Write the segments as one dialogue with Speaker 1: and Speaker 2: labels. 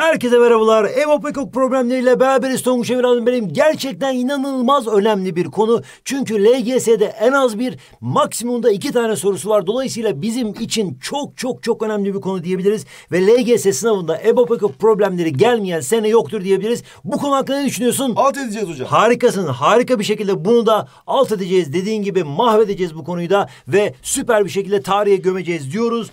Speaker 1: Herkese merhabalar. Ev opekok problemleriyle beraber Tonguç Emirhan'ın benim gerçekten inanılmaz önemli bir konu. Çünkü LGS'de en az bir maksimumda iki tane sorusu var. Dolayısıyla bizim için çok çok çok önemli bir konu diyebiliriz. Ve LGS sınavında ev opekok problemleri gelmeyen sene yoktur diyebiliriz. Bu konu hakkında ne düşünüyorsun? Alt edeceğiz hocam. Harikasın. Harika bir şekilde bunu da alt edeceğiz. Dediğin gibi mahvedeceğiz bu konuyu da ve süper bir şekilde tarihe gömeceğiz diyoruz.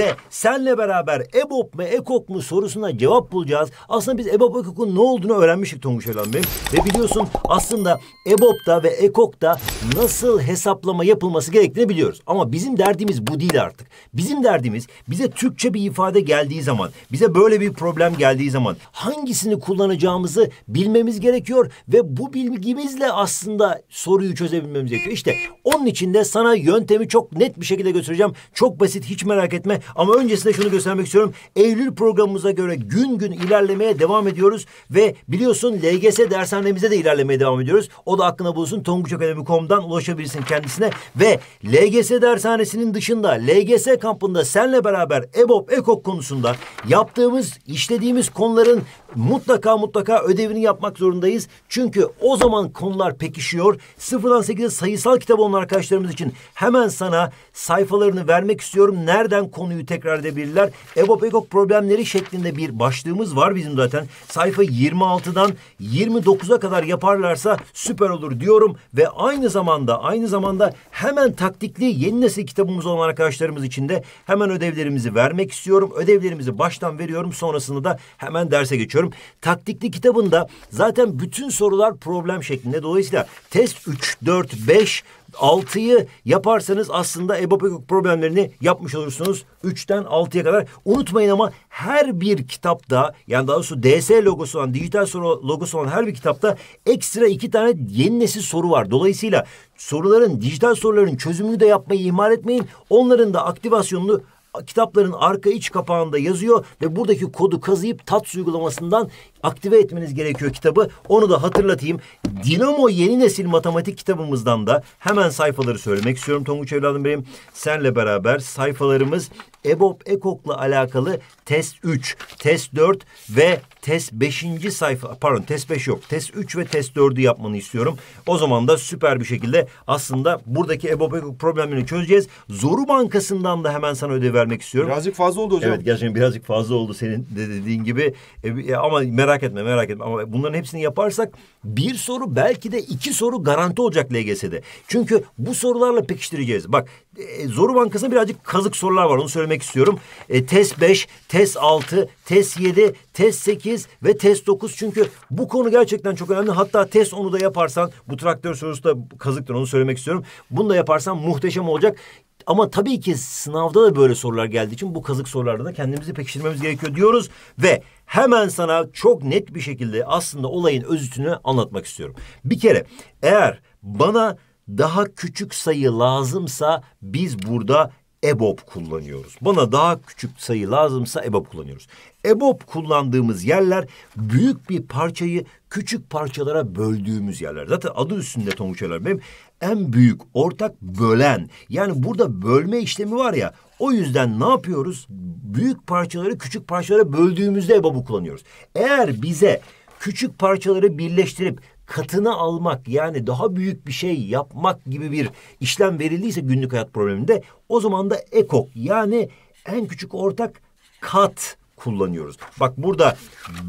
Speaker 1: ve senle beraber EBOB mu EKOK mu sorusuna cevap bulacağız. Aslında biz EBOB EKOK'un ne olduğunu öğrenmiştik Tonguç Elan Bey. Ve biliyorsun aslında EBOB'da ve EKOK'ta nasıl hesaplama yapılması gerektiğini biliyoruz. Ama bizim derdimiz bu değil artık. Bizim derdimiz bize Türkçe bir ifade geldiği zaman, bize böyle bir problem geldiği zaman hangisini kullanacağımızı bilmemiz gerekiyor ve bu bilgimizle aslında soruyu çözebilmemiz gerekiyor. İşte onun için de sana yöntemi çok net bir şekilde göstereceğim. Çok basit hiç merak etme ama öncesinde şunu göstermek istiyorum. Eylül programımıza göre gün gün ilerlemeye devam ediyoruz. Ve biliyorsun LGS dershanemize de ilerlemeye devam ediyoruz. O da aklına bulsun tonguçakademi.com'dan ulaşabilirsin kendisine. Ve LGS dershanesinin dışında LGS kampında senle beraber EBOB, EKOK konusunda yaptığımız, işlediğimiz konuların mutlaka mutlaka ödevini yapmak zorundayız. Çünkü o zaman konular pekişiyor. Sıfırdan sekize sayısal kitap olan arkadaşlarımız için hemen sana sayfalarını vermek istiyorum. Nereden konu konuyu tekrar edebilirler. EGOP EGOP problemleri şeklinde bir başlığımız var bizim zaten. Sayfa 26'dan 29'a kadar yaparlarsa süper olur diyorum ve aynı zamanda aynı zamanda hemen taktikli yeni nesil kitabımız olan arkadaşlarımız için de hemen ödevlerimizi vermek istiyorum. Ödevlerimizi baştan veriyorum. Sonrasında da hemen derse geçiyorum. Taktikli kitabında zaten bütün sorular problem şeklinde. Dolayısıyla test 3, 4, 5 Altıyı yaparsanız aslında ebapekok problemlerini yapmış olursunuz. Üçten altıya kadar. Unutmayın ama her bir kitapta yani daha doğrusu DS logosu olan, dijital soru logosu olan her bir kitapta ekstra iki tane yeni nesil soru var. Dolayısıyla soruların, dijital soruların çözümünü de yapmayı ihmal etmeyin. Onların da aktivasyonunu kitapların arka iç kapağında yazıyor ve buradaki kodu kazıyıp tat uygulamasından aktive etmeniz gerekiyor kitabı. Onu da hatırlatayım. Dinamo Yeni Nesil Matematik kitabımızdan da hemen sayfaları söylemek istiyorum Tonguç evladım benim. Senle beraber sayfalarımız EBOB EKOK'la alakalı test 3, test 4 ve test 5. sayfa pardon test 5 yok. Test 3 ve test 4'ü yapmanı istiyorum. O zaman da süper bir şekilde aslında buradaki EBOB EKOK problemini çözeceğiz. Zoru Bankası'ndan da hemen sana ödev vermek istiyorum. Birazcık fazla oldu hocam. Evet gerçekten birazcık fazla oldu senin de dediğin gibi. E, e ama merak etme merak etme ama bunların hepsini yaparsak bir soru belki de iki soru garanti olacak LGS'de. Çünkü bu sorularla pekiştireceğiz. Bak e, Zoru Bankası'nda birazcık kazık sorular var onu söylemek söylemek istiyorum. E, test 5, test 6, test 7, test 8 ve test 9. Çünkü bu konu gerçekten çok önemli. Hatta test onu da yaparsan bu traktör sorusu da kazıktır onu söylemek istiyorum. Bunu da yaparsan muhteşem olacak. Ama tabii ki sınavda da böyle sorular geldiği için bu kazık sorularda da kendimizi pekiştirmemiz gerekiyor diyoruz. Ve hemen sana çok net bir şekilde aslında olayın özütünü anlatmak istiyorum. Bir kere eğer bana daha küçük sayı lazımsa biz burada EBOB kullanıyoruz. Bana daha küçük sayı lazımsa EBOB kullanıyoruz. EBOB kullandığımız yerler büyük bir parçayı küçük parçalara böldüğümüz yerler. Zaten adı üstünde Tonguçeler benim en büyük ortak bölen. Yani burada bölme işlemi var ya o yüzden ne yapıyoruz? Büyük parçaları küçük parçalara böldüğümüzde EBOB'u kullanıyoruz. Eğer bize küçük parçaları birleştirip Katını almak yani daha büyük bir şey yapmak gibi bir işlem verildiyse günlük hayat probleminde o zaman da ekok yani en küçük ortak kat kullanıyoruz. Bak burada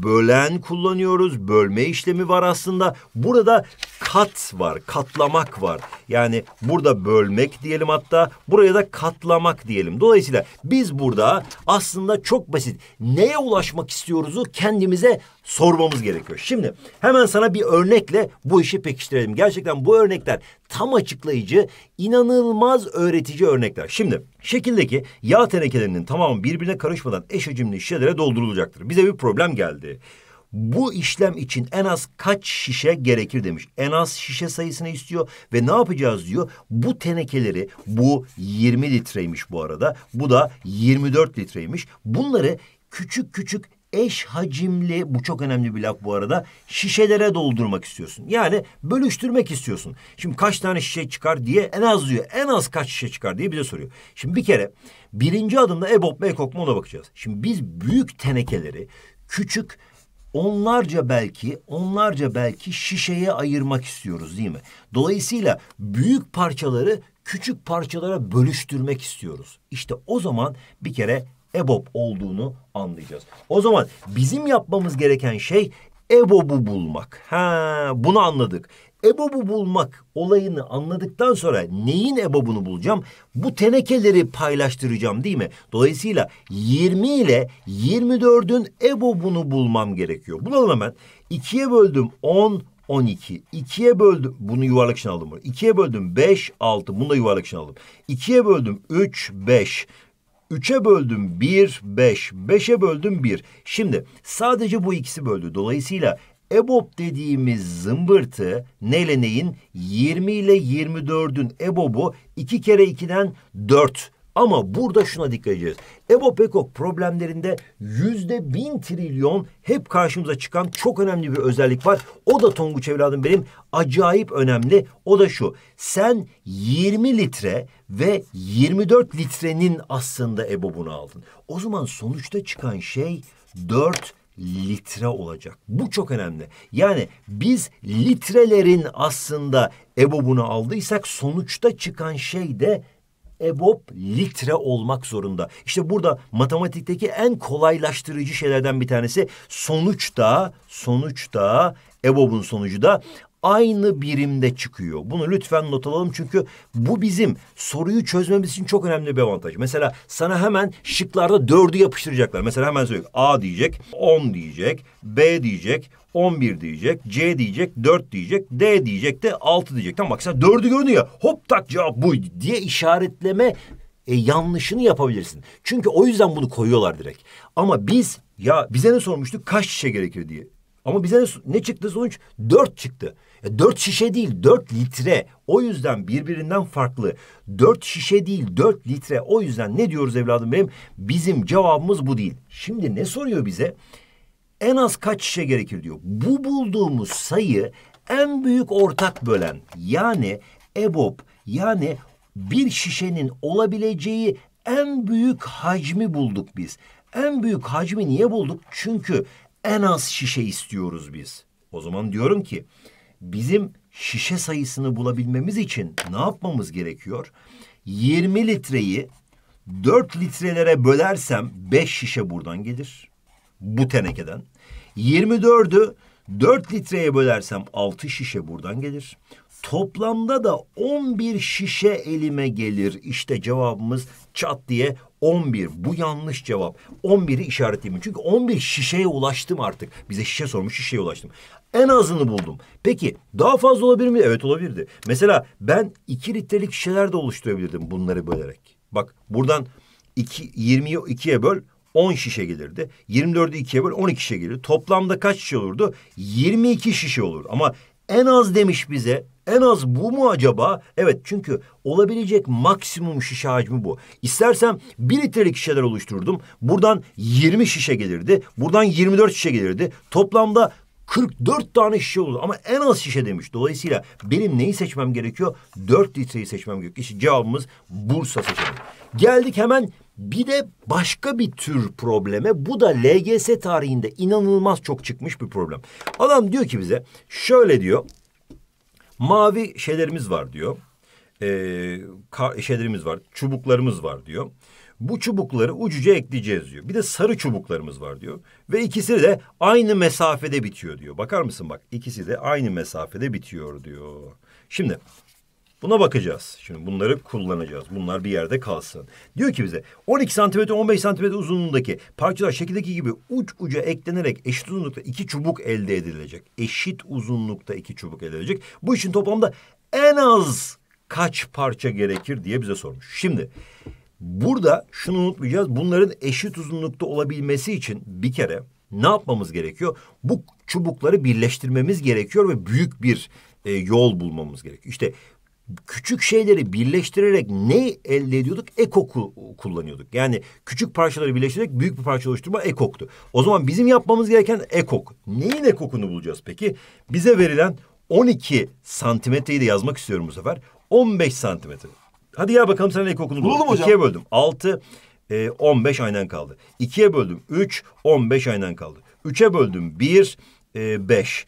Speaker 1: bölen kullanıyoruz. Bölme işlemi var aslında. Burada kat var, katlamak var. Yani burada bölmek diyelim hatta buraya da katlamak diyelim. Dolayısıyla biz burada aslında çok basit. Neye ulaşmak istiyoruzu kendimize sormamız gerekiyor. Şimdi hemen sana bir örnekle bu işi pekiştirelim. Gerçekten bu örnekler tam açıklayıcı, inanılmaz öğretici örnekler. Şimdi şekildeki yağ tenekelerinin tamamı birbirine karışmadan eş hacimli şişelere doldurulacaktır. Bize bir problem geldi. Bu işlem için en az kaç şişe gerekir demiş. En az şişe sayısını istiyor ve ne yapacağız diyor. Bu tenekeleri bu 20 litreymiş bu arada. Bu da 24 litreymiş. Bunları küçük küçük eş hacimli bu çok önemli bir laf bu arada şişelere doldurmak istiyorsun. Yani bölüştürmek istiyorsun. Şimdi kaç tane şişe çıkar diye en az diyor. En az kaç şişe çıkar diye bize soruyor. Şimdi bir kere birinci adımda EBOB ve EKOKM'a ona bakacağız. Şimdi biz büyük tenekeleri küçük onlarca belki onlarca belki şişeye ayırmak istiyoruz değil mi? Dolayısıyla büyük parçaları küçük parçalara bölüştürmek istiyoruz. İşte o zaman bir kere EBOB olduğunu anlayacağız. O zaman bizim yapmamız gereken şey EBOB'u bulmak. Ha, bunu anladık. EBOB'u bulmak olayını anladıktan sonra neyin EBOB'unu bulacağım? Bu tenekeleri paylaştıracağım değil mi? Dolayısıyla 20 ile 24'ün EBOB'unu bulmam gerekiyor. Bunu hemen. 2'ye böldüm 10, 12. 2'ye böldüm. Bunu yuvarlak için aldım. 2'ye böldüm 5, 6. Bunu da yuvarlak için aldım. 2'ye böldüm 3, 5. 3'e böldüm 1, 5. 5'e böldüm 1. Şimdi sadece bu ikisi böldü. Dolayısıyla EBOB dediğimiz zımbırtı neyle neyin? 20 ile 24'ün EBOB'u 2 kere 2'den 4. Ama burada şuna dikkat edeceğiz. Ebo problemlerinde yüzde bin trilyon hep karşımıza çıkan çok önemli bir özellik var. O da Tonguç evladım benim acayip önemli. O da şu. Sen 20 litre ve 24 litrenin aslında ebobunu aldın. O zaman sonuçta çıkan şey 4 litre olacak. Bu çok önemli. Yani biz litrelerin aslında EBOB'unu aldıysak sonuçta çıkan şey de ebob litre olmak zorunda. İşte burada matematikteki en kolaylaştırıcı şeylerden bir tanesi sonuçta sonuçta EBOB'un sonucu da aynı birimde çıkıyor. Bunu lütfen not alalım çünkü bu bizim soruyu çözmemiz için çok önemli bir avantaj. Mesela sana hemen şıklarda dördü yapıştıracaklar. Mesela hemen söyleyeyim, A diyecek, 10 diyecek, B diyecek, 11 diyecek, C diyecek, 4 diyecek, D diyecek de 6 diyecek. Tamam bak sen 4'ü gördün ya hop tak cevap bu diye işaretleme e, yanlışını yapabilirsin. Çünkü o yüzden bunu koyuyorlar direkt. Ama biz ya bize ne sormuştuk kaç şişe gerekir diye. Ama bize ne çıktı sonuç? Dört çıktı. E, dört şişe değil, dört litre. O yüzden birbirinden farklı. Dört şişe değil, dört litre. O yüzden ne diyoruz evladım benim? Bizim cevabımız bu değil. Şimdi ne soruyor bize? En az kaç şişe gerekir diyor. Bu bulduğumuz sayı en büyük ortak bölen. Yani EBOB yani bir şişenin olabileceği en büyük hacmi bulduk biz. En büyük hacmi niye bulduk? Çünkü en az şişe istiyoruz biz. O zaman diyorum ki bizim şişe sayısını bulabilmemiz için ne yapmamız gerekiyor? 20 litreyi 4 litrelere bölersem 5 şişe buradan gelir. Bu tenekeden. 24'ü 4 litreye bölersem 6 şişe buradan gelir. Toplamda da 11 şişe elime gelir. İşte cevabımız çat diye 11. Bu yanlış cevap. 11'i işaretleyeyim. Çünkü 11 şişeye ulaştım artık. Bize şişe sormuş şişeye ulaştım. En azını buldum. Peki daha fazla olabilir mi? Evet olabilirdi. Mesela ben 2 litrelik şişeler de oluşturabilirdim bunları bölerek. Bak buradan 2, 20'yi 2'ye böl 10 şişe gelirdi. 24'ü 2'ye böl 12 şişe gelir. Toplamda kaç şişe olurdu? 22 şişe olur. Ama en az demiş bize en az bu mu acaba? Evet çünkü olabilecek maksimum şişe hacmi bu. İstersen bir litrelik şişeler oluşturdum. Buradan 20 şişe gelirdi. Buradan 24 şişe gelirdi. Toplamda 44 tane şişe olur ama en az şişe demiş. Dolayısıyla benim neyi seçmem gerekiyor? 4 litreyi seçmem gerekiyor. İşte cevabımız Bursa seçeneği. Geldik hemen bir de başka bir tür probleme. Bu da LGS tarihinde inanılmaz çok çıkmış bir problem. Adam diyor ki bize şöyle diyor mavi şeylerimiz var diyor. Ee, şeylerimiz var, çubuklarımız var diyor. Bu çubukları ucuca ekleyeceğiz diyor. Bir de sarı çubuklarımız var diyor. Ve ikisi de aynı mesafede bitiyor diyor. Bakar mısın bak ikisi de aynı mesafede bitiyor diyor. Şimdi Buna bakacağız. Şimdi bunları kullanacağız. Bunlar bir yerde kalsın. Diyor ki bize 12 santimetre 15 santimetre uzunluğundaki parçalar şekildeki gibi uç uca eklenerek eşit uzunlukta iki çubuk elde edilecek. Eşit uzunlukta iki çubuk elde edilecek. Bu için toplamda en az kaç parça gerekir diye bize sormuş. Şimdi burada şunu unutmayacağız. Bunların eşit uzunlukta olabilmesi için bir kere ne yapmamız gerekiyor? Bu çubukları birleştirmemiz gerekiyor ve büyük bir e, yol bulmamız gerekiyor. İşte küçük şeyleri birleştirerek ne elde ediyorduk? Ekoku kullanıyorduk. Yani küçük parçaları birleştirerek büyük bir parça oluşturma ekoktu. O zaman bizim yapmamız gereken ekok. Neyin ekokunu bulacağız peki? Bize verilen 12 santimetreyi de yazmak istiyorum bu sefer. 15 santimetre. Hadi ya bakalım sen ekokunu bul. Buldum hocam. İkiye böldüm. 6 15 e, aynen kaldı. 2'ye böldüm 3 15 aynen kaldı. 3'e böldüm 1 e, 5.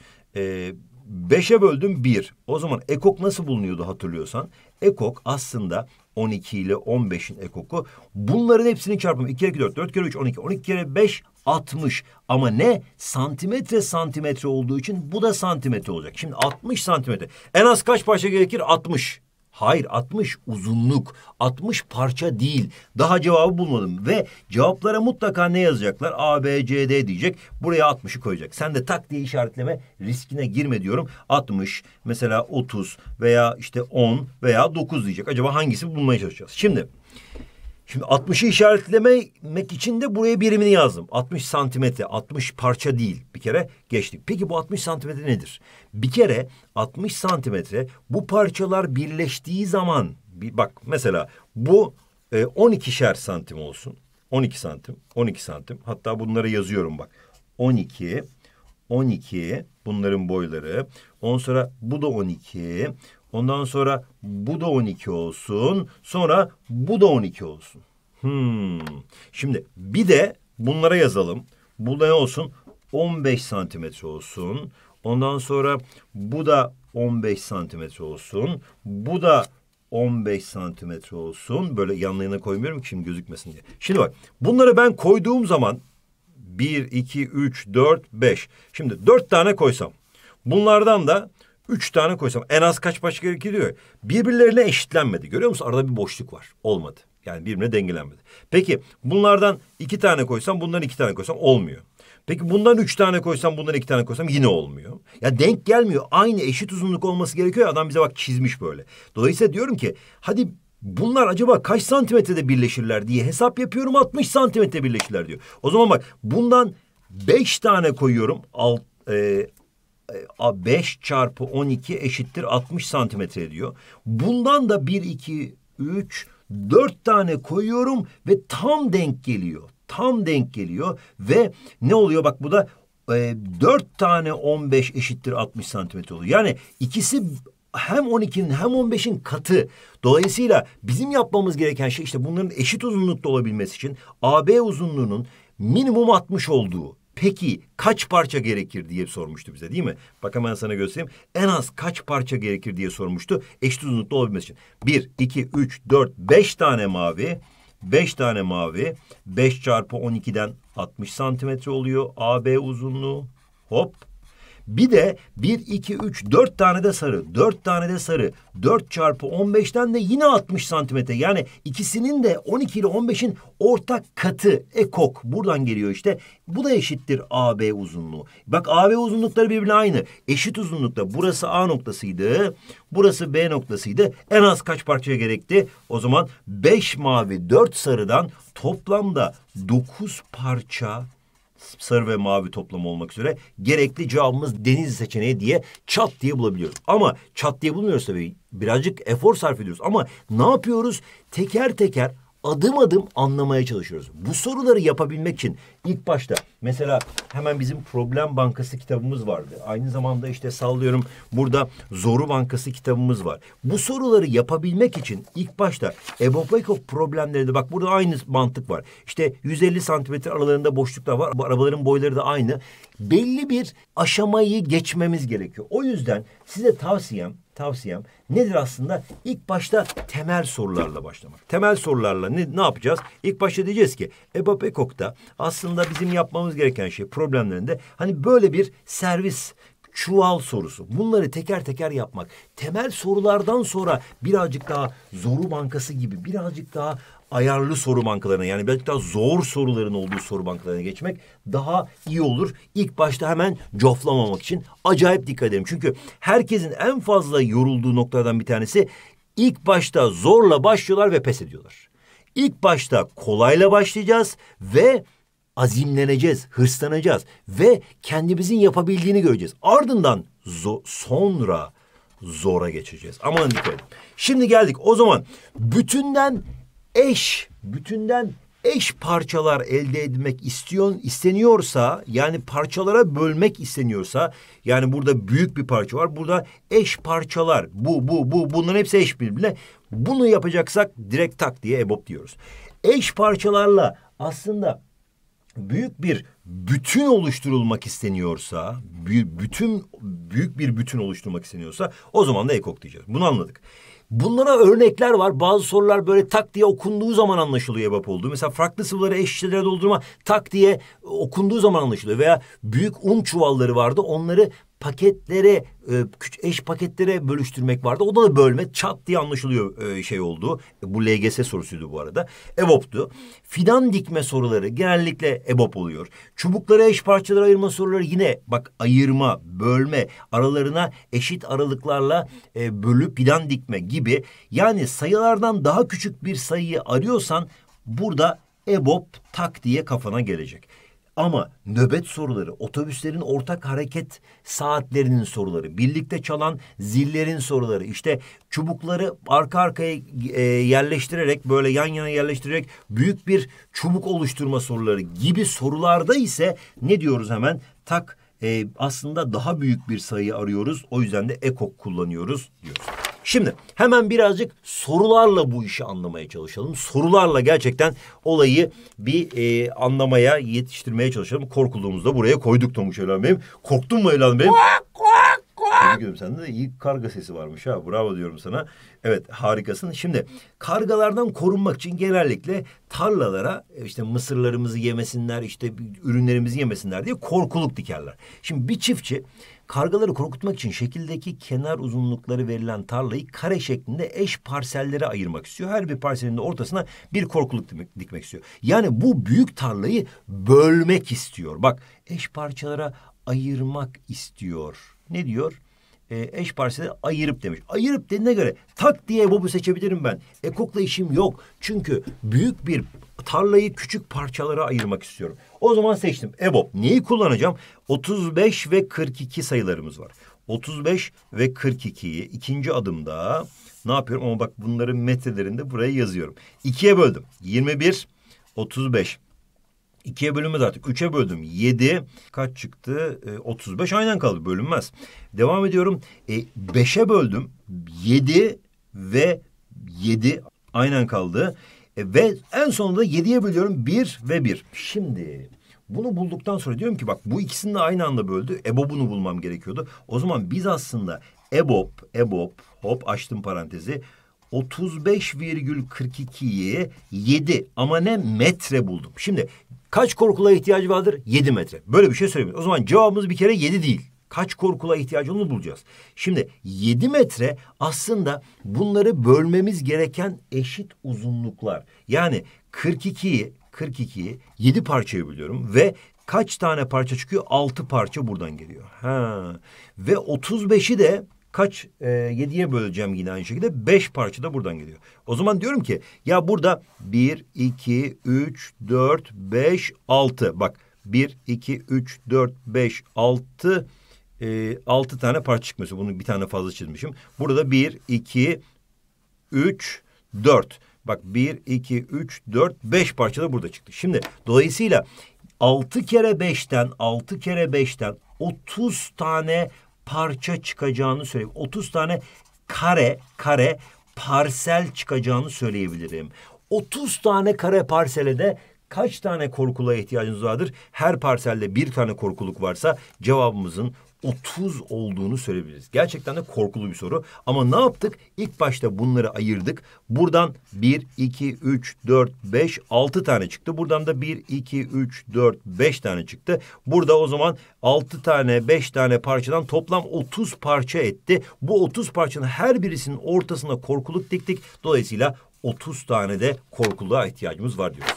Speaker 1: 5'e böldüm 1. O zaman ekok nasıl bulunuyordu hatırlıyorsan? Ekok aslında 12 ile 15'in ekoku. Bunların hepsinin çarpımı. 2 kere 2 4, 4 kere 3 12, 12 kere 5 60. Ama ne? Santimetre santimetre olduğu için bu da santimetre olacak. Şimdi 60 santimetre. En az kaç parça gerekir? 60. Hayır 60 uzunluk, 60 parça değil. Daha cevabı bulmadım ve cevaplara mutlaka ne yazacaklar? A, B, C, D diyecek. Buraya 60'ı koyacak. Sen de tak diye işaretleme riskine girme diyorum. 60 mesela 30 veya işte 10 veya 9 diyecek. Acaba hangisi bulmaya çalışacağız? Şimdi Şimdi 60'ı işaretlemek için de buraya birimini yazdım. 60 santimetre, 60 parça değil. Bir kere geçtik. Peki bu 60 santimetre nedir? Bir kere 60 santimetre bu parçalar birleştiği zaman... Bir bak mesela bu e, 12'şer santim olsun. 12 santim, 12 santim. Hatta bunları yazıyorum bak. 12, 12 bunların boyları. Ondan sonra bu da 12, Ondan sonra bu da 12 olsun. Sonra bu da 12 olsun. Hmm. Şimdi bir de bunlara yazalım. Bu da ne olsun? 15 santimetre olsun. Ondan sonra bu da 15 santimetre olsun. Bu da 15 santimetre olsun. Böyle yanlarına koymuyorum ki şimdi gözükmesin diye. Şimdi bak bunları ben koyduğum zaman 1, 2, 3, 4, 5. Şimdi 4 tane koysam. Bunlardan da Üç tane koysam en az kaç baş gerekir diyor. Birbirlerine eşitlenmedi. Görüyor musun? Arada bir boşluk var. Olmadı. Yani birbirine dengelenmedi. Peki bunlardan iki tane koysam bundan iki tane koysam olmuyor. Peki bundan üç tane koysam bundan iki tane koysam yine olmuyor. Ya denk gelmiyor. Aynı eşit uzunluk olması gerekiyor. Adam bize bak çizmiş böyle. Dolayısıyla diyorum ki hadi bunlar acaba kaç santimetrede birleşirler diye hesap yapıyorum 60 santimetre birleşirler diyor. O zaman bak bundan beş tane koyuyorum alt, e, 5 çarpı 12 eşittir 60 santimetre diyor. Bundan da 1, 2, 3, 4 tane koyuyorum ve tam denk geliyor. Tam denk geliyor ve ne oluyor bak bu da e, 4 tane 15 eşittir 60 santimetre oluyor. Yani ikisi hem 12'nin hem 15'in katı. Dolayısıyla bizim yapmamız gereken şey işte bunların eşit uzunlukta olabilmesi için AB uzunluğunun minimum 60 olduğu peki kaç parça gerekir diye sormuştu bize değil mi? Bak hemen sana göstereyim. En az kaç parça gerekir diye sormuştu. Eşit uzunlukta olabilmesi için. Bir, iki, üç, dört, beş tane mavi. Beş tane mavi. Beş çarpı on ikiden altmış santimetre oluyor. AB uzunluğu. Hop. Bir de 1, 2, 3, 4 tane de sarı. 4 tane de sarı. 4 çarpı 15'ten de yine 60 santimetre. Yani ikisinin de 12 ile 15'in ortak katı ekok. Buradan geliyor işte. Bu da eşittir AB uzunluğu. Bak AB uzunlukları birbirine aynı. Eşit uzunlukta burası A noktasıydı. Burası B noktasıydı. En az kaç parçaya gerekti? O zaman 5 mavi 4 sarıdan toplamda 9 parça sarı ve mavi toplam olmak üzere gerekli cevabımız deniz seçeneği diye çat diye bulabiliyoruz. Ama çat diye bulmuyoruz tabii. Birazcık efor sarf ediyoruz ama ne yapıyoruz? Teker teker adım adım anlamaya çalışıyoruz. Bu soruları yapabilmek için ilk başta Mesela hemen bizim Problem Bankası kitabımız vardı. Aynı zamanda işte sallıyorum burada Zoru Bankası kitabımız var. Bu soruları yapabilmek için ilk başta problemleri de bak burada aynı mantık var. İşte 150 santimetre aralarında boşluklar var. Arabaların boyları da aynı. Belli bir aşamayı geçmemiz gerekiyor. O yüzden size tavsiyem tavsiyem nedir aslında? İlk başta temel sorularla başlamak. Temel sorularla ne, ne yapacağız? İlk başta diyeceğiz ki Ebopekok'ta aslında bizim yapmamız yapmamız gereken şey problemlerinde hani böyle bir servis çuval sorusu. Bunları teker teker yapmak. Temel sorulardan sonra birazcık daha zoru bankası gibi birazcık daha ayarlı soru bankalarına yani birazcık daha zor soruların olduğu soru bankalarına geçmek daha iyi olur. İlk başta hemen coflamamak için acayip dikkat edelim. Çünkü herkesin en fazla yorulduğu noktadan bir tanesi ilk başta zorla başlıyorlar ve pes ediyorlar. İlk başta kolayla başlayacağız ve azimleneceğiz, hırslanacağız ve kendimizin yapabildiğini göreceğiz. Ardından zo sonra zora geçeceğiz. Aman dikkat edin. Şimdi geldik o zaman bütünden eş, bütünden eş parçalar elde etmek istiyor, isteniyorsa yani parçalara bölmek isteniyorsa yani burada büyük bir parça var. Burada eş parçalar bu bu bu bunların hepsi eş birbirine. Bunu yapacaksak direkt tak diye EBOP diyoruz. Eş parçalarla aslında büyük bir bütün oluşturulmak isteniyorsa, bütün büyük bir bütün oluşturmak isteniyorsa o zaman da ekok diyeceğiz. Bunu anladık. Bunlara örnekler var. Bazı sorular böyle tak diye okunduğu zaman anlaşılıyor EBAP olduğu. Mesela farklı sıvıları eşitçilere doldurma tak diye okunduğu zaman anlaşılıyor. Veya büyük un çuvalları vardı. Onları paketlere e, eş paketlere bölüştürmek vardı. O da bölme çat diye anlaşılıyor e, şey oldu. E, bu LGS sorusuydu bu arada. EBOB'tu. Fidan dikme soruları genellikle EBOB oluyor. Çubuklara eş parçalara ayırma soruları yine bak ayırma, bölme, aralarına eşit aralıklarla bölüp fidan dikme gibi. Yani sayılardan daha küçük bir sayıyı arıyorsan burada EBOB tak diye kafana gelecek. Ama nöbet soruları, otobüslerin ortak hareket saatlerinin soruları, birlikte çalan zillerin soruları, işte çubukları arka arkaya e, yerleştirerek böyle yan yana yerleştirerek büyük bir çubuk oluşturma soruları gibi sorularda ise ne diyoruz hemen? Tak e, aslında daha büyük bir sayı arıyoruz. O yüzden de ekok kullanıyoruz diyoruz. Şimdi hemen birazcık sorularla bu işi anlamaya çalışalım. Sorularla gerçekten olayı bir e, anlamaya yetiştirmeye çalışalım. Korkulduğumuzda buraya koyduk Tonguç Evlan Bey'im. Korktun mu Evlan Bey'im? bakıyorum sende de iyi karga sesi varmış ha. Bravo diyorum sana. Evet harikasın. Şimdi kargalardan korunmak için genellikle tarlalara işte mısırlarımızı yemesinler, işte ürünlerimizi yemesinler diye korkuluk dikerler. Şimdi bir çiftçi Kargaları korkutmak için şekildeki kenar uzunlukları verilen tarlayı kare şeklinde eş parsellere ayırmak istiyor. Her bir parselin de ortasına bir korkuluk dikmek, dikmek istiyor. Yani bu büyük tarlayı bölmek istiyor. Bak eş parçalara ayırmak istiyor. Ne diyor? e, eş parçaları ayırıp demiş. Ayırıp dediğine göre tak diye bobu seçebilirim ben. Ekokla işim yok. Çünkü büyük bir tarlayı küçük parçalara ayırmak istiyorum. O zaman seçtim. EBOB. Neyi kullanacağım? 35 ve 42 sayılarımız var. 35 ve 42'yi ikinci adımda ne yapıyorum? Ama bak bunların metrelerinde buraya yazıyorum. İkiye böldüm. 21, 35. İkiye bölünmez artık. Üçe böldüm. Yedi kaç çıktı? E, 35 aynen kaldı. Bölünmez. Devam ediyorum. E, beşe böldüm. Yedi ve yedi aynen kaldı. E, ve en sonunda yediye bölüyorum. Bir ve bir. Şimdi bunu bulduktan sonra diyorum ki bak bu ikisini de aynı anda böldü. EBOBunu bulmam gerekiyordu. O zaman biz aslında EBOB, EBOB, hop açtım parantezi 35,42'yi 7 ama ne metre buldum. Şimdi kaç korkula ihtiyacı vardır? 7 metre. Böyle bir şey söylemiyorum. O zaman cevabımız bir kere 7 değil. Kaç korkula ihtiyacı bulacağız. Şimdi 7 metre aslında bunları bölmemiz gereken eşit uzunluklar. Yani 42'yi 42'yi 7 parçaya bölüyorum ve kaç tane parça çıkıyor? 6 parça buradan geliyor. Ha. Ve 35'i de kaç e, yediye böleceğim yine aynı şekilde. Beş parça da buradan geliyor. O zaman diyorum ki ya burada bir, iki, üç, dört, beş, altı. Bak bir, iki, üç, dört, beş, altı. E, altı tane parça çıkması. Bunu bir tane fazla çizmişim. Burada bir, iki, üç, dört. Bak bir, iki, üç, dört, beş parça da burada çıktı. Şimdi dolayısıyla altı kere beşten, altı kere beşten otuz tane parça çıkacağını söyleyebilirim. 30 tane kare kare parsel çıkacağını söyleyebilirim. 30 tane kare parsele de kaç tane korkuluğa ihtiyacınız vardır? Her parselde bir tane korkuluk varsa cevabımızın 30 olduğunu söyleyebiliriz. Gerçekten de korkulu bir soru. Ama ne yaptık? İlk başta bunları ayırdık. Buradan 1, 2, 3, 4, 5, 6 tane çıktı. Buradan da 1, 2, 3, 4, 5 tane çıktı. Burada o zaman 6 tane, 5 tane parçadan toplam 30 parça etti. Bu 30 parçanın her birisinin ortasına korkuluk diktik. Dolayısıyla 30 tane de korkuluğa ihtiyacımız var diyoruz.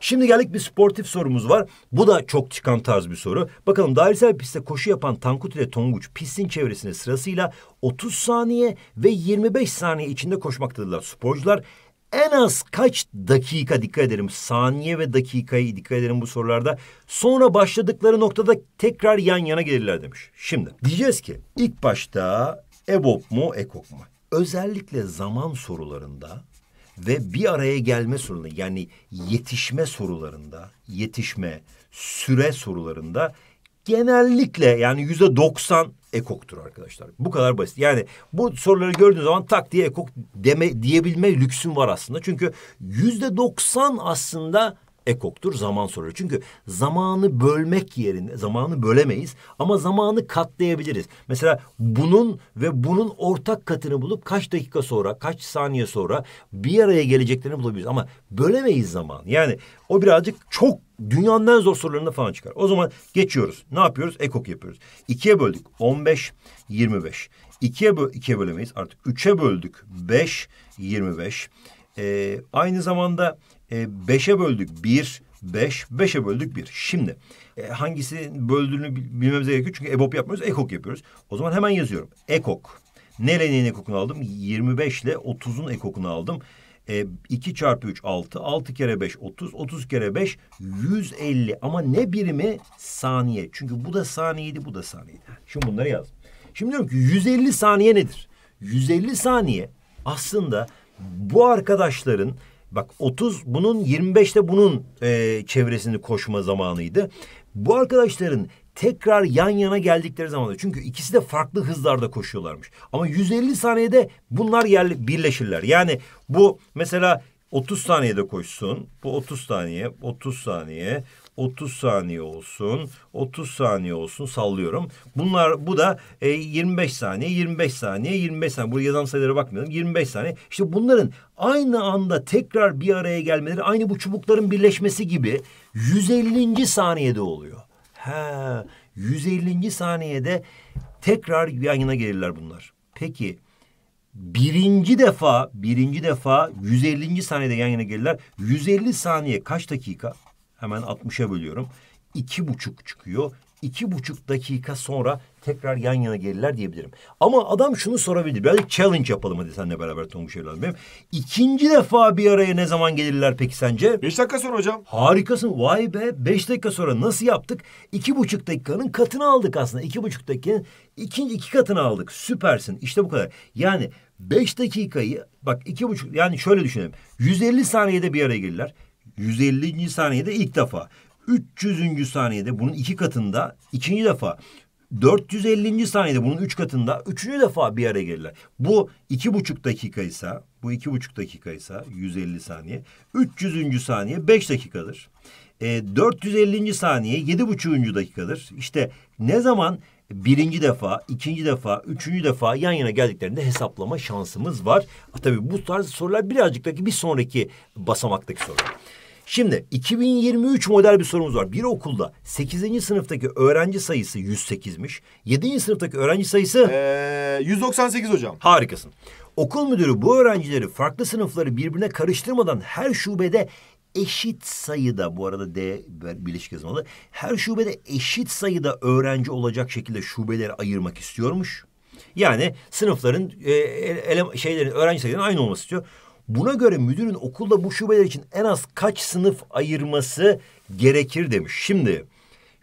Speaker 1: Şimdi geldik bir sportif sorumuz var. Bu da çok çıkan tarz bir soru. Bakalım dairesel pistte koşu yapan Tankut ile Tonguç pistin çevresinde sırasıyla 30 saniye ve 25 saniye içinde koşmaktadırlar. Sporcular en az kaç dakika dikkat ederim? saniye ve dakikayı dikkat ederim bu sorularda. Sonra başladıkları noktada tekrar yan yana gelirler demiş. Şimdi diyeceğiz ki ilk başta EBOB mu EKOK mu? Özellikle zaman sorularında ve bir araya gelme sorunu yani yetişme sorularında, yetişme, süre sorularında genellikle yani yüzde doksan ekoktur arkadaşlar. Bu kadar basit. Yani bu soruları gördüğün zaman tak diye ekok deme, diyebilme lüksüm var aslında. Çünkü yüzde doksan aslında ekoktur zaman soruyor. Çünkü zamanı bölmek yerine zamanı bölemeyiz ama zamanı katlayabiliriz. Mesela bunun ve bunun ortak katını bulup kaç dakika sonra kaç saniye sonra bir araya geleceklerini bulabiliriz. Ama bölemeyiz zaman. Yani o birazcık çok dünyanın en zor sorularında falan çıkar. O zaman geçiyoruz. Ne yapıyoruz? Ekok yapıyoruz. İkiye böldük. 15, 25. İkiye, bö ikiye bölemeyiz artık. Üçe böldük. 5, 25. Ee, aynı zamanda e, beşe böldük bir, beş, beşe böldük bir. Şimdi e, hangisi böldüğünü bilmemiz gerekiyor çünkü EBOB yapmıyoruz, EKOK yapıyoruz. O zaman hemen yazıyorum. EKOK. Nerenin ekokunu aldım? 25 ile 30'un ekokunu aldım. E, 2 çarpı 3 6, 6 kere 5 30, 30 kere 5 150 ama ne birimi saniye. Çünkü bu da saniyeydi, bu da saniyeydi. Şimdi bunları yazdım. Şimdi diyorum ki 150 saniye nedir? 150 saniye aslında bu arkadaşların Bak 30 bunun 25'te bunun e, çevresini koşma zamanıydı. Bu arkadaşların tekrar yan yana geldikleri zaman çünkü ikisi de farklı hızlarda koşuyorlarmış. Ama 150 saniyede bunlar yerli, birleşirler. Yani bu mesela 30 saniyede koşsun. Bu 30 saniye, 30 saniye, 30 saniye olsun, 30 saniye olsun sallıyorum. Bunlar bu da e, 25 saniye, 25 saniye, 25 saniye. Burada yazan sayılara bakmayalım. 25 saniye. İşte bunların aynı anda tekrar bir araya gelmeleri aynı bu çubukların birleşmesi gibi 150. saniyede oluyor. Ha, 150. saniyede tekrar yan yana gelirler bunlar. Peki birinci defa birinci defa 150. saniyede yan yana gelirler. 150 saniye kaç dakika? Hemen 60'a bölüyorum. İki buçuk çıkıyor. İki buçuk dakika sonra tekrar yan yana gelirler diyebilirim. Ama adam şunu sorabilir. biraz challenge yapalım hadi seninle beraber Tonguç evladım benim. İkinci defa bir araya ne zaman gelirler peki sence? Beş dakika sonra hocam. Harikasın. Vay be. Beş dakika sonra nasıl yaptık? İki buçuk dakikanın katını aldık aslında. İki buçuk dakikanın ikinci iki katını aldık. Süpersin. İşte bu kadar. Yani beş dakikayı bak iki buçuk yani şöyle düşünelim. 150 saniyede bir araya gelirler. 150. saniyede ilk defa. 300. saniyede bunun iki katında ikinci defa. 450. saniyede bunun üç katında üçüncü defa bir araya gelirler. Bu iki buçuk dakika ise bu iki buçuk dakika ise 150 saniye. 300. saniye beş dakikadır. E, 450. saniye yedi buçuğuncu dakikadır. İşte ne zaman birinci defa, ikinci defa, üçüncü defa yan yana geldiklerinde hesaplama şansımız var. Tabii bu tarz sorular birazcık da bir sonraki basamaktaki sorular. Şimdi 2023 model bir sorumuz var. Bir okulda 8. sınıftaki öğrenci sayısı 108'miş. 7. sınıftaki öğrenci sayısı... Ee, 198 hocam. Harikasın. Okul müdürü bu öğrencileri farklı sınıfları birbirine karıştırmadan her şubede eşit sayıda bu arada D birleşik yazmalı. Her şubede eşit sayıda öğrenci olacak şekilde şubeleri ayırmak istiyormuş. Yani sınıfların e, ele, şeylerin öğrenci sayılarının aynı olması istiyor. Buna göre müdürün okulda bu şubeler için en az kaç sınıf ayırması gerekir demiş. Şimdi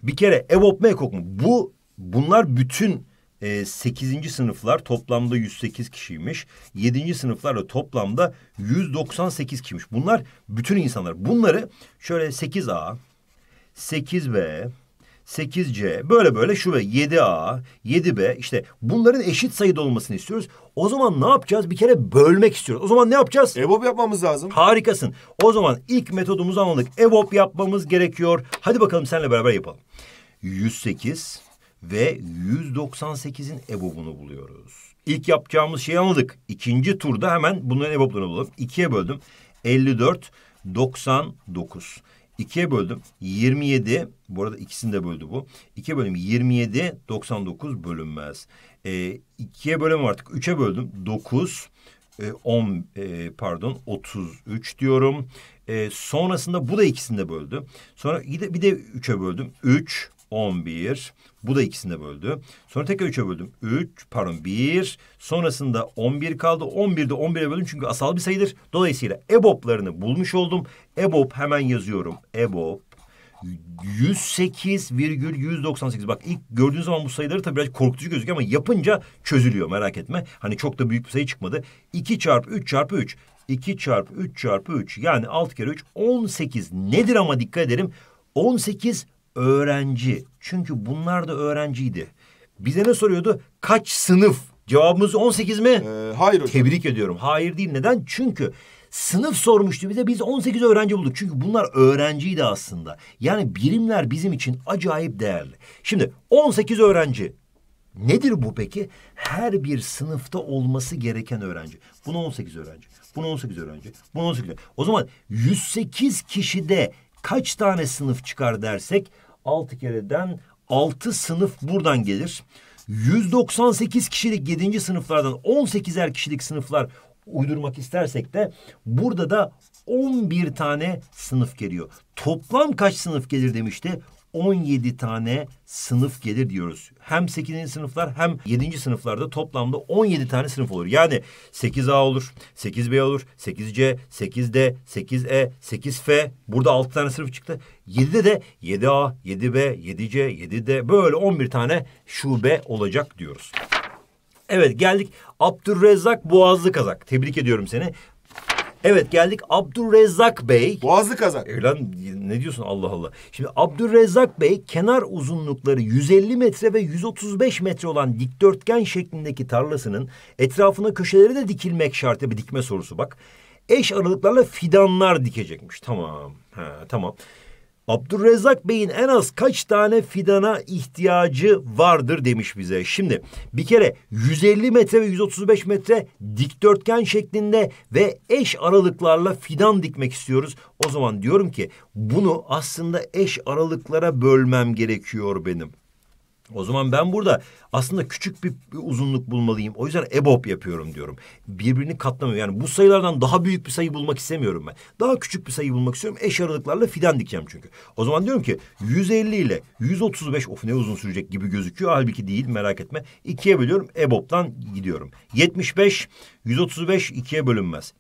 Speaker 1: bir kere EVOP mu mu? Bu bunlar bütün e, 8. sınıflar toplamda 108 kişiymiş. 7. da toplamda 198 kişiymiş. Bunlar bütün insanlar. Bunları şöyle 8A, 8B, 8C böyle böyle şu ve 7A, 7B işte bunların eşit sayıda olmasını istiyoruz. O zaman ne yapacağız? Bir kere bölmek istiyoruz. O zaman ne yapacağız? EBOB yapmamız lazım. Harikasın. O zaman ilk metodumuzu anladık. EBOB yapmamız gerekiyor. Hadi bakalım seninle beraber yapalım. 108 ve 198'in EBOB'unu buluyoruz. İlk yapacağımız şeyi anladık. İkinci turda hemen bunların EBOB'larını bulalım. İkiye böldüm. 54, 99 ikiye böldüm. 27 bu arada ikisini de böldü bu. İkiye böldüm 27 99 bölünmez. E, ikiye bölüm artık üçe böldüm. 9 e, 10 e, pardon 33 diyorum. E, sonrasında bu da ikisini de böldü. Sonra bir de, bir de 3'e böldüm. 3 11 bu da ikisinde böldü. Sonra tekrar üçe böldüm. Üç pardon bir. Sonrasında on bir kaldı. On de on bire böldüm çünkü asal bir sayıdır. Dolayısıyla EBOB'larını bulmuş oldum. EBOB hemen yazıyorum. EBOB 108,198. Bak ilk gördüğün zaman bu sayıları tabii biraz korkutucu gözüküyor ama yapınca çözülüyor merak etme. Hani çok da büyük bir sayı çıkmadı. 2 çarpı 3 çarpı 3. 2 çarpı 3 çarpı 3 yani 6 kere 3 18 nedir ama dikkat edelim 18 öğrenci. Çünkü bunlar da öğrenciydi. Bize ne soruyordu? Kaç sınıf? Cevabımız 18 mi? Ee, hayır hocam. Tebrik ediyorum. Hayır değil. Neden? Çünkü sınıf sormuştu bize. Biz 18 öğrenci bulduk. Çünkü bunlar öğrenciydi aslında. Yani birimler bizim için acayip değerli. Şimdi 18 öğrenci. Nedir bu peki? Her bir sınıfta olması gereken öğrenci. Bunu 18 öğrenci. Bunu 18 öğrenci. Bunu 18 öğrenci. O zaman 108 kişide kaç tane sınıf çıkar dersek 6 kereden 6 sınıf buradan gelir. 198 kişilik 7. sınıflardan 18'er kişilik sınıflar uydurmak istersek de burada da 11 tane sınıf geliyor. Toplam kaç sınıf gelir demişti? 17 tane sınıf gelir diyoruz. Hem 8. sınıflar hem 7. sınıflarda toplamda 17 tane sınıf olur. Yani 8A olur, 8B olur, 8C, 8D, 8E, 8F. Burada 6 tane sınıf çıktı. 7'de de 7A, 7B, 7C, 7D böyle 11 tane şube olacak diyoruz. Evet geldik Abdurrezzak Boğazlı Kazak. Tebrik ediyorum seni. Evet geldik Abdurrezzak Bey. Boğazlı kazak. E lan ne diyorsun Allah Allah. Şimdi Abdurrezzak Bey kenar uzunlukları 150 metre ve 135 metre olan dikdörtgen şeklindeki tarlasının etrafına köşeleri de dikilmek şartı bir dikme sorusu bak. Eş aralıklarla fidanlar dikecekmiş. Tamam. Ha, tamam. Abdurrezzak Bey'in en az kaç tane fidana ihtiyacı vardır demiş bize. Şimdi bir kere 150 metre ve 135 metre dikdörtgen şeklinde ve eş aralıklarla fidan dikmek istiyoruz. O zaman diyorum ki bunu aslında eş aralıklara bölmem gerekiyor benim. O zaman ben burada aslında küçük bir, bir uzunluk bulmalıyım. O yüzden EBOB yapıyorum diyorum. Birbirini katlamıyor. Yani bu sayılardan daha büyük bir sayı bulmak istemiyorum ben. Daha küçük bir sayı bulmak istiyorum. Eş aralıklarla fidan dikeceğim çünkü. O zaman diyorum ki 150 ile 135 of ne uzun sürecek gibi gözüküyor. Halbuki değil merak etme. 2'ye bölüyorum EBOB'dan gidiyorum. 75, 135 2'ye bölünmez.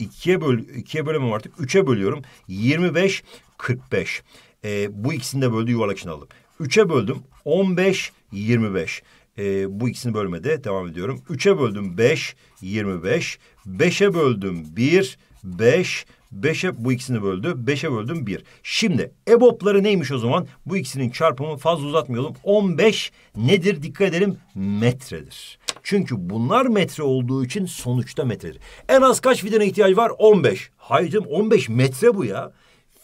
Speaker 1: 2'ye böl ikiye bölemem artık. 3'e bölüyorum. 25, 45 ee, bu ikisini de böldüğü yuvarlak için alalım. Üçe böldüm. 15, 25. E, bu ikisini bölmede devam ediyorum. Üçe böldüm 5, 25. Beşe böldüm 1, 5. Beşe bu ikisini böldü. Beşe böldüm 1. Şimdi EBOB'ları neymiş o zaman? Bu ikisinin çarpımı fazla uzatmayalım. 15 nedir? Dikkat edelim metredir. Çünkü bunlar metre olduğu için sonuçta metredir. En az kaç fidana ihtiyacı var? 15. beş. Hayır canım on metre bu ya.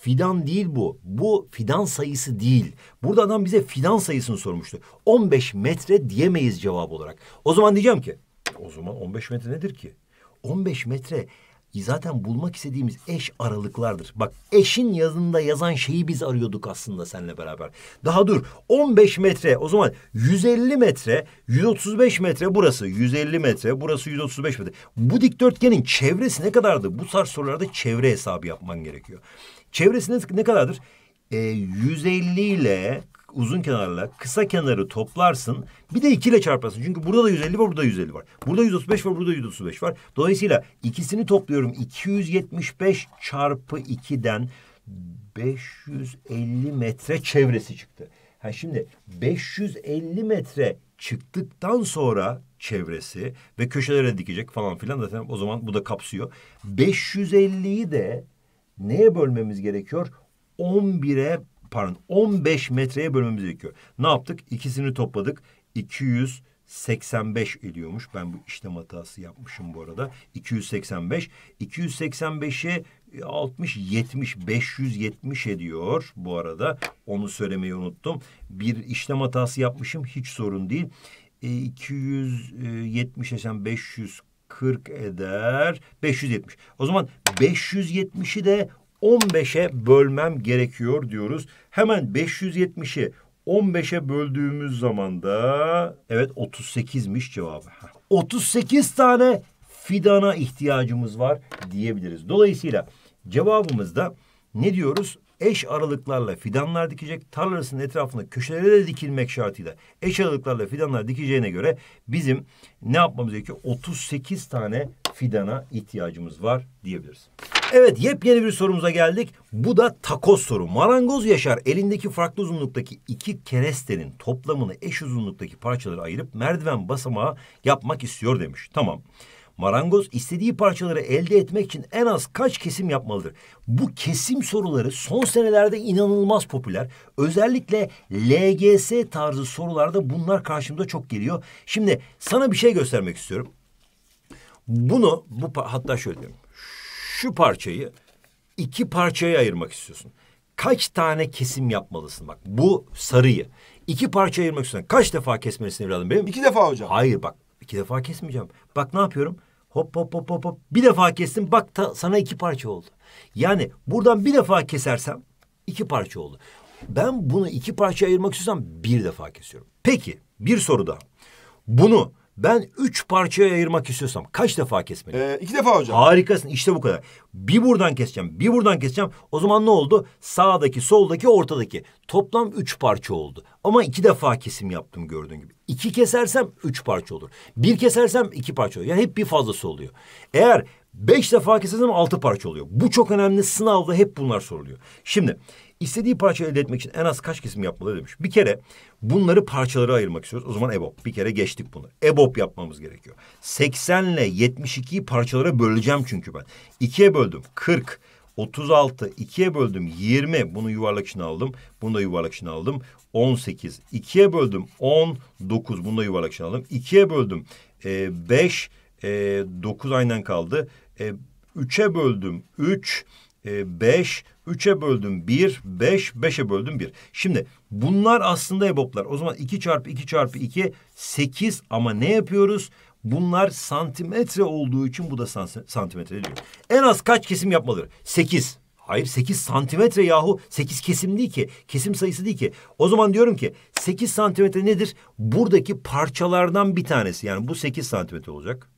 Speaker 1: Fidan değil bu. Bu fidan sayısı değil. Burada adam bize fidan sayısını sormuştu. 15 metre diyemeyiz cevap olarak. O zaman diyeceğim ki o zaman 15 metre nedir ki? 15 metre zaten bulmak istediğimiz eş aralıklardır. Bak eşin yazında yazan şeyi biz arıyorduk aslında seninle beraber. Daha dur 15 metre o zaman 150 metre 135 metre burası 150 metre burası 135 metre. Bu dikdörtgenin çevresi ne kadardı? Bu tarz sorularda çevre hesabı yapman gerekiyor. Çevresiniz ne kadardır? E, 150 ile uzun kenarla kısa kenarı toplarsın. Bir de 2 ile çarparsın. Çünkü burada da 150 var, burada 150 var. Burada 135 var, burada 135 var. Dolayısıyla ikisini topluyorum. 275 çarpı 2'den 550 metre çevresi çıktı. Ha şimdi 550 metre çıktıktan sonra çevresi ve köşelere dikecek falan filan zaten o zaman bu da kapsıyor. 550'yi de neye bölmemiz gerekiyor? 11'e pardon 15 metreye bölmemiz gerekiyor. Ne yaptık? İkisini topladık. 285 ediyormuş. Ben bu işlem hatası yapmışım bu arada. 285. 285'i 60, 70, 570 ediyor bu arada. Onu söylemeyi unuttum. Bir işlem hatası yapmışım. Hiç sorun değil. E, 270 e, yaşam 540 40 eder. 570. O zaman 570'i de 15'e bölmem gerekiyor diyoruz. Hemen 570'i 15'e böldüğümüz zaman da evet 38'miş cevabı. 38 tane fidana ihtiyacımız var diyebiliriz. Dolayısıyla cevabımızda ne diyoruz? eş aralıklarla fidanlar dikecek. Tarlasının etrafında köşelere de dikilmek şartıyla eş aralıklarla fidanlar dikeceğine göre bizim ne yapmamız gerekiyor? 38 tane fidana ihtiyacımız var diyebiliriz. Evet yepyeni bir sorumuza geldik. Bu da takoz soru. Marangoz Yaşar elindeki farklı uzunluktaki iki kerestenin toplamını eş uzunluktaki parçalara ayırıp merdiven basamağı yapmak istiyor demiş. Tamam. Tamam. Marangoz istediği parçaları elde etmek için en az kaç kesim yapmalıdır? Bu kesim soruları son senelerde inanılmaz popüler. Özellikle LGS tarzı sorularda bunlar karşımda çok geliyor. Şimdi sana bir şey göstermek istiyorum. Bunu bu hatta şöyle diyorum. Şu parçayı iki parçaya ayırmak istiyorsun. Kaç tane kesim yapmalısın bak bu sarıyı. iki parçaya ayırmak istiyorsun. Kaç defa kesmelisin evladım benim? İki defa hocam. Hayır bak iki defa kesmeyeceğim. Bak ne yapıyorum? Hop hop hop hop hop. Bir defa kestim bak ta, sana iki parça oldu. Yani buradan bir defa kesersem iki parça oldu. Ben bunu iki parça ayırmak istiyorsam bir defa kesiyorum. Peki bir soru daha. Bunu ben üç parçaya ayırmak istiyorsam kaç defa kesmeliyim? Ee, iki defa hocam. Harikasın işte bu kadar. Bir buradan keseceğim, bir buradan keseceğim. O zaman ne oldu? Sağdaki, soldaki, ortadaki. Toplam üç parça oldu. Ama iki defa kesim yaptım gördüğün gibi. İki kesersem üç parça olur. Bir kesersem iki parça olur. Yani hep bir fazlası oluyor. Eğer beş defa kesersem altı parça oluyor. Bu çok önemli. Sınavda hep bunlar soruluyor. Şimdi İstediği parçayı elde etmek için en az kaç kesim yapmalı demiş. Bir kere bunları parçalara ayırmak istiyoruz. O zaman EBOB. Bir kere geçtik bunu. EBOB yapmamız gerekiyor. 80 ile 72'yi parçalara böleceğim çünkü ben. İkiye böldüm. 40. 36, 2'ye böldüm 20. Bunu yuvarlak içine aldım. Bunu da yuvarlak içine aldım. 18. 2'ye böldüm 19. Bunu da yuvarlak içine aldım. 2'ye böldüm e, 5. E, 9 aynen kaldı. E, 3'e böldüm 3. 5, 3'e böldüm 1, 5, 5'e böldüm 1. Şimdi bunlar aslında eboplar. O zaman 2 çarpı 2 çarpı 2, 8 ama ne yapıyoruz? Bunlar santimetre olduğu için bu da santimetre diyor. En az kaç kesim yapmalıdır? 8. Hayır 8 santimetre yahu 8 kesim değil ki kesim sayısı değil ki. O zaman diyorum ki 8 santimetre nedir? Buradaki parçalardan bir tanesi yani bu 8 santimetre olacak.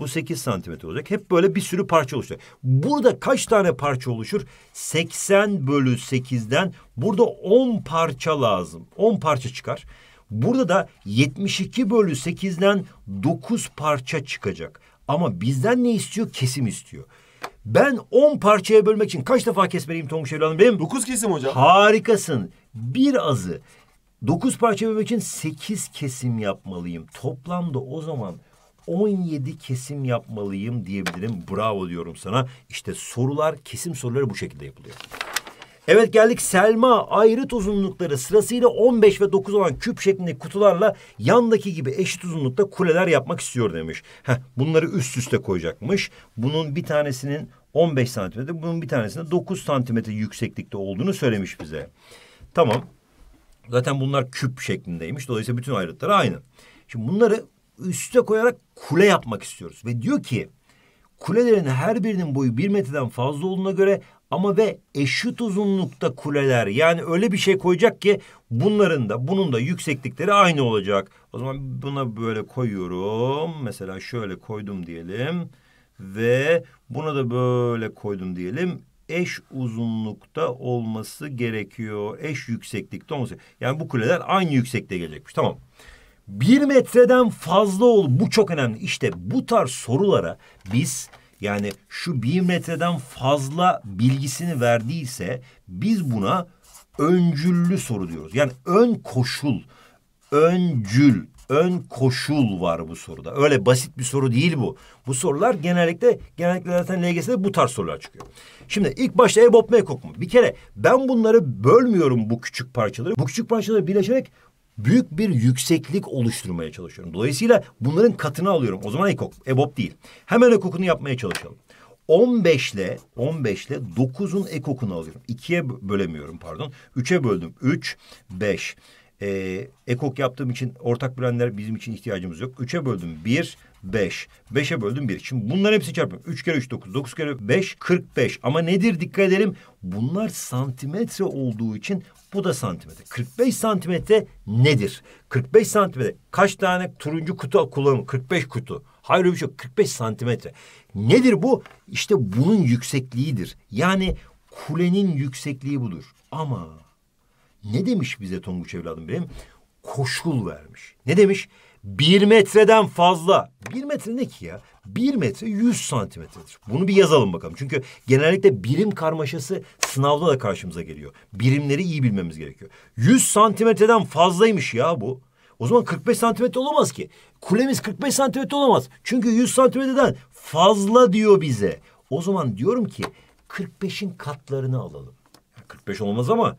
Speaker 1: Bu sekiz santimetre olacak. Hep böyle bir sürü parça oluşacak. Burada kaç tane parça oluşur? Seksen bölü sekizden burada on parça lazım. On parça çıkar. Burada da 72 bölü 8'den 9 parça çıkacak. Ama bizden ne istiyor? Kesim istiyor. Ben 10 parçaya bölmek için kaç defa kesmeliyim Tonguç Hanım benim? 9 kesim hocam. Harikasın. Bir azı. 9 parçaya bölmek için 8 kesim yapmalıyım. Toplamda o zaman 17 kesim yapmalıyım diyebilirim. Bravo diyorum sana. İşte sorular, kesim soruları bu şekilde yapılıyor. Evet geldik Selma ayrıt uzunlukları sırasıyla 15 ve 9 olan küp şeklinde kutularla yandaki gibi eşit uzunlukta kuleler yapmak istiyor demiş. Heh, bunları üst üste koyacakmış. Bunun bir tanesinin 15 santimetre bunun bir tanesinin 9 santimetre yükseklikte olduğunu söylemiş bize. Tamam. Zaten bunlar küp şeklindeymiş. Dolayısıyla bütün ayrıtları aynı. Şimdi bunları üste koyarak kule yapmak istiyoruz. Ve diyor ki kulelerin her birinin boyu bir metreden fazla olduğuna göre ama ve eşit uzunlukta kuleler yani öyle bir şey koyacak ki bunların da bunun da yükseklikleri aynı olacak. O zaman buna böyle koyuyorum mesela şöyle koydum diyelim ve buna da böyle koydum diyelim eş uzunlukta olması gerekiyor. Eş yükseklikte olması. Yani bu kuleler aynı yüksekte gelecekmiş. Tamam. Bir metreden fazla ol. Bu çok önemli. İşte bu tarz sorulara biz yani şu bir metreden fazla bilgisini verdiyse biz buna öncüllü soru diyoruz. Yani ön koşul, öncül, ön koşul var bu soruda. Öyle basit bir soru değil bu. Bu sorular genellikle genellikle zaten LGS'de bu tarz sorular çıkıyor. Şimdi ilk başta EBOB mu EKOK mu? Bir kere ben bunları bölmüyorum bu küçük parçaları. Bu küçük parçaları birleşerek büyük bir yükseklik oluşturmaya çalışıyorum. Dolayısıyla bunların katını alıyorum. O zaman ekok, ebop değil. Hemen ekokunu yapmaya çalışalım. 15 ile 15 ile 9'un ekokunu alıyorum. 2'ye bölemiyorum pardon. 3'e böldüm. 3, 5. Ee, ekok yaptığım için ortak bilenler bizim için ihtiyacımız yok. 3'e böldüm. 1, 5. 5'e böldüm 1. Şimdi bunların hepsini çarpıyorum. 3 kere 3 9. 9 kere 5 45. Ama nedir dikkat edelim. Bunlar santimetre olduğu için bu da santimetre. 45 santimetre nedir? 45 santimetre kaç tane turuncu kutu kullanım? 45 kutu. Hayır bir şey yok. 45 santimetre. Nedir bu? İşte bunun yüksekliğidir. Yani kulenin yüksekliği budur. Ama ne demiş bize Tonguç evladım benim? Koşul vermiş. Ne demiş? Bir metreden fazla. Bir metre ne ki ya? Bir metre 100 santimetredir. Bunu bir yazalım bakalım. Çünkü genellikle birim karmaşası sınavda da karşımıza geliyor. Birimleri iyi bilmemiz gerekiyor. 100 santimetreden fazlaymış ya bu. O zaman 45 santimetre olamaz ki. Kulemiz 45 santimetre olamaz. Çünkü 100 santimetreden fazla diyor bize. O zaman diyorum ki 45'in katlarını alalım. 45 olmaz ama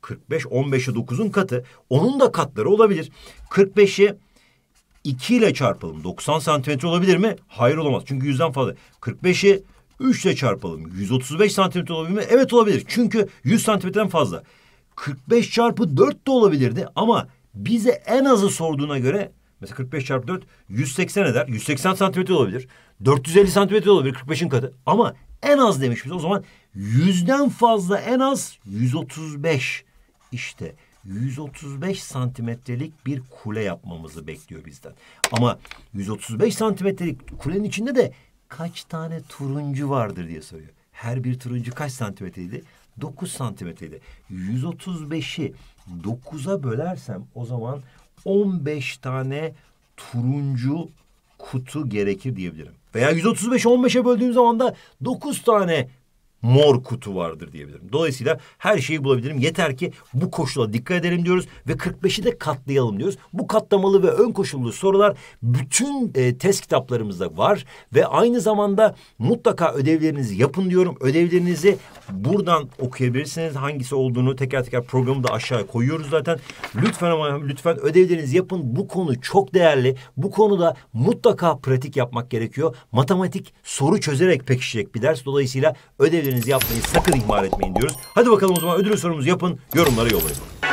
Speaker 1: 45 15'i 9'un katı. Onun da katları olabilir. 45'i 2 ile çarpalım. 90 santimetre olabilir mi? Hayır olamaz. Çünkü yüzden fazla. 45'i 3 ile çarpalım. 135 santimetre olabilir mi? Evet olabilir. Çünkü 100 santimetreden fazla. 45 çarpı 4 de olabilirdi ama bize en azı sorduğuna göre mesela 45 çarpı 4 180 eder. 180 santimetre olabilir. 450 santimetre olabilir 45'in katı. Ama en az demiş biz. O zaman yüzden fazla en az 135. İşte 135 santimetrelik bir kule yapmamızı bekliyor bizden. Ama 135 santimetrelik kulenin içinde de kaç tane turuncu vardır diye soruyor. Her bir turuncu kaç santimetreydi? 9 santimetreydi. 135'i 9'a bölersem o zaman 15 tane turuncu kutu gerekir diyebilirim. Veya 135'i 15'e böldüğüm zaman da 9 tane mor kutu vardır diyebilirim. Dolayısıyla her şeyi bulabilirim. Yeter ki bu koşula dikkat edelim diyoruz ve 45'i de katlayalım diyoruz. Bu katlamalı ve ön koşullu sorular bütün e, test kitaplarımızda var ve aynı zamanda mutlaka ödevlerinizi yapın diyorum. Ödevlerinizi buradan okuyabilirsiniz. Hangisi olduğunu teker teker programı da aşağıya koyuyoruz zaten. Lütfen ama lütfen ödevlerinizi yapın. Bu konu çok değerli. Bu konuda mutlaka pratik yapmak gerekiyor. Matematik soru çözerek pekişecek bir ders. Dolayısıyla ödevlerinizi ödevlerinizi yapmayı sakın ihmal etmeyin diyoruz. Hadi bakalım o zaman ödül sorumuzu yapın, yorumlara yollayın.